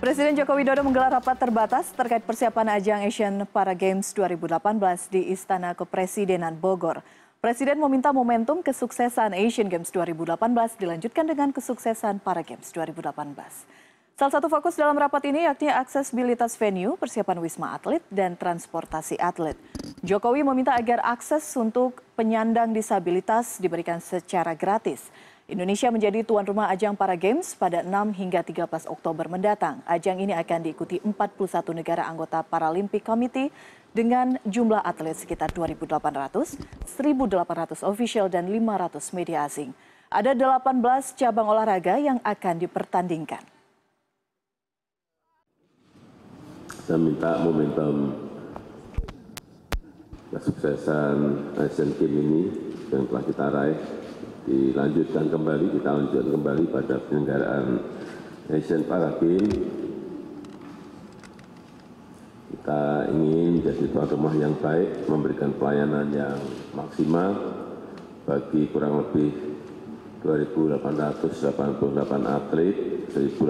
Presiden Joko Widodo menggelar rapat terbatas terkait persiapan ajang Asian Para Games 2018 di Istana Kepresidenan Bogor. Presiden meminta momentum kesuksesan Asian Games 2018 dilanjutkan dengan kesuksesan Para Games 2018. Salah satu fokus dalam rapat ini yakni aksesibilitas venue, persiapan wisma atlet, dan transportasi atlet. Jokowi meminta agar akses untuk penyandang disabilitas diberikan secara gratis. Indonesia menjadi tuan rumah ajang para games pada 6 hingga 13 Oktober mendatang. Ajang ini akan diikuti 41 negara anggota Paralympic Committee dengan jumlah atlet sekitar 2.800, 1.800 official dan 500 media asing. Ada 18 cabang olahraga yang akan dipertandingkan. Saya minta momentum kesuksesan Asian Games ini yang telah kita raih dilanjutkan kembali kita lanjutkan kembali pada penyelenggaraan Asian Para Games kita ingin menjadi tuan rumah yang baik memberikan pelayanan yang maksimal bagi kurang lebih 2.888 atlet 1.826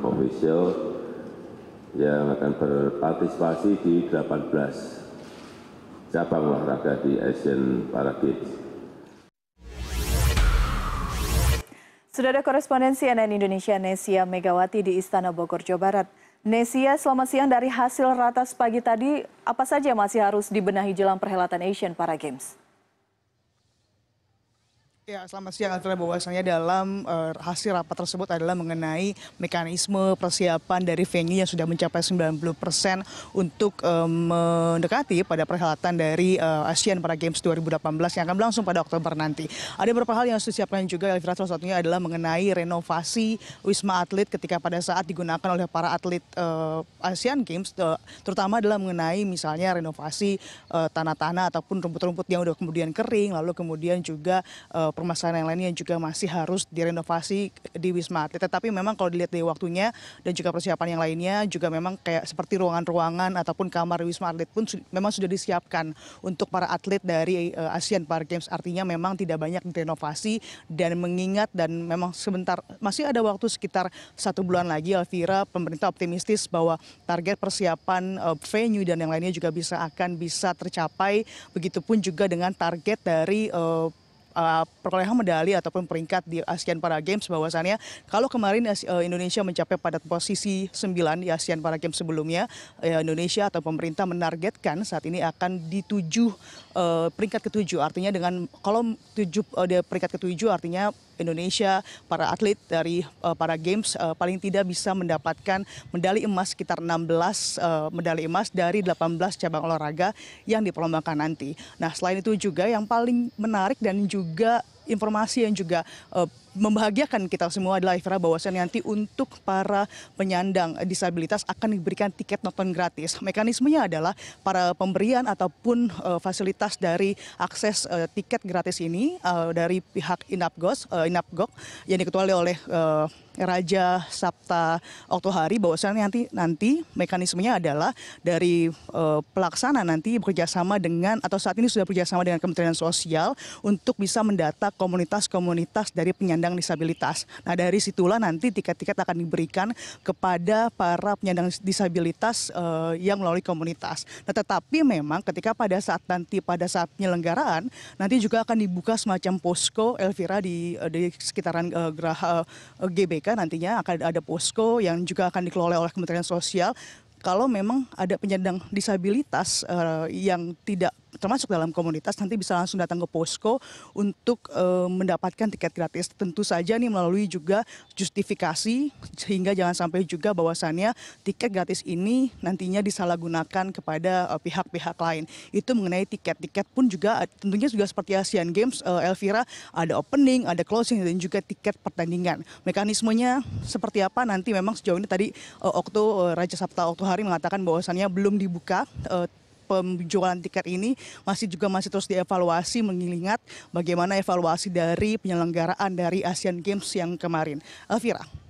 official yang akan berpartisipasi di 18 cabang olahraga di Asian Para Games. Sudah ada korespondensi NN Indonesia Nesia Megawati di Istana Bogor, Jawa Barat. Nesia, selamat siang dari hasil ratas pagi tadi, apa saja masih harus dibenahi jelang perhelatan Asian Para Games? Ya, selamat siang Antara Bahwasannya dalam uh, hasil rapat tersebut adalah mengenai mekanisme persiapan dari venue yang sudah mencapai 90 persen untuk uh, mendekati pada perhelatan dari uh, Asian Para Games 2018 yang akan berlangsung pada Oktober nanti. Ada beberapa hal yang harus disiapkan juga, Elvira. Salah satunya adalah mengenai renovasi Wisma Atlet ketika pada saat digunakan oleh para atlet uh, Asian Games, uh, terutama adalah mengenai misalnya renovasi tanah-tanah uh, ataupun rumput-rumput yang sudah kemudian kering, lalu kemudian juga uh, permasalahan yang lainnya juga masih harus direnovasi di Wisma Atlet. Tetapi memang kalau dilihat dari waktunya dan juga persiapan yang lainnya juga memang kayak seperti ruangan-ruangan ataupun kamar Wisma Atlet pun su memang sudah disiapkan untuk para atlet dari uh, Asian Para Games. Artinya memang tidak banyak direnovasi dan mengingat dan memang sebentar masih ada waktu sekitar satu bulan lagi Alvira. pemerintah optimistis bahwa target persiapan uh, venue dan yang lainnya juga bisa akan bisa tercapai. Begitupun juga dengan target dari uh, Eh, perolehan medali ataupun peringkat di ASEAN Para Games bahwasannya kalau kemarin eh, eh, Indonesia mencapai pada posisi 9 di ASEAN Para Games sebelumnya Indonesia atau pemerintah menargetkan saat ini akan di tujuh peringkat ketujuh artinya dengan kalau tujuh di peringkat ketujuh artinya Indonesia para atlet dari uh, para games uh, paling tidak bisa mendapatkan medali emas sekitar 16 uh, medali emas dari 18 cabang olahraga yang diperlombakan nanti. Nah, selain itu juga yang paling menarik dan juga juga informasi yang juga eh, membahagiakan kita semua adalah Ifra bahwasannya nanti untuk para penyandang disabilitas akan diberikan tiket nonton gratis. Mekanismenya adalah para pemberian ataupun uh, fasilitas dari akses uh, tiket gratis ini uh, dari pihak Inapgos, uh, Inapgok yang diketuai oleh uh, Raja Sabta Oktohari bahwasanya nanti nanti mekanismenya adalah dari uh, pelaksana nanti bekerjasama dengan atau saat ini sudah bekerjasama dengan Kementerian Sosial untuk bisa mendata komunitas-komunitas dari penyandang penyandang disabilitas. Nah dari situlah nanti tiket-tiket akan diberikan kepada para penyandang disabilitas uh, yang melalui komunitas. Nah tetapi memang ketika pada saat nanti pada saat penyelenggaraan nanti juga akan dibuka semacam posko Elvira di, eh, di sekitaran uh, Geraha uh, GBK nantinya akan ada posko yang juga akan dikelola oleh Kementerian Sosial kalau memang ada penyandang disabilitas uh, yang tidak termasuk dalam komunitas nanti bisa langsung datang ke posko untuk uh, mendapatkan tiket gratis. Tentu saja nih melalui juga justifikasi sehingga jangan sampai juga bahwasannya tiket gratis ini nantinya disalahgunakan kepada pihak eh, pihak-pihak lain. Itu mengenai tiket-tiket pun juga tentunya juga seperti Asian Games uh, Elvira ada opening, ada closing dan juga tiket pertandingan. Mekanismenya seperti apa nanti memang sejauh ini tadi uh, Okto uh, Raja Sabta Okto Hari mengatakan bahwasannya belum dibuka uh, penjualan tiket ini masih juga masih terus dievaluasi mengingat bagaimana evaluasi dari penyelenggaraan dari Asian Games yang kemarin. Elvira.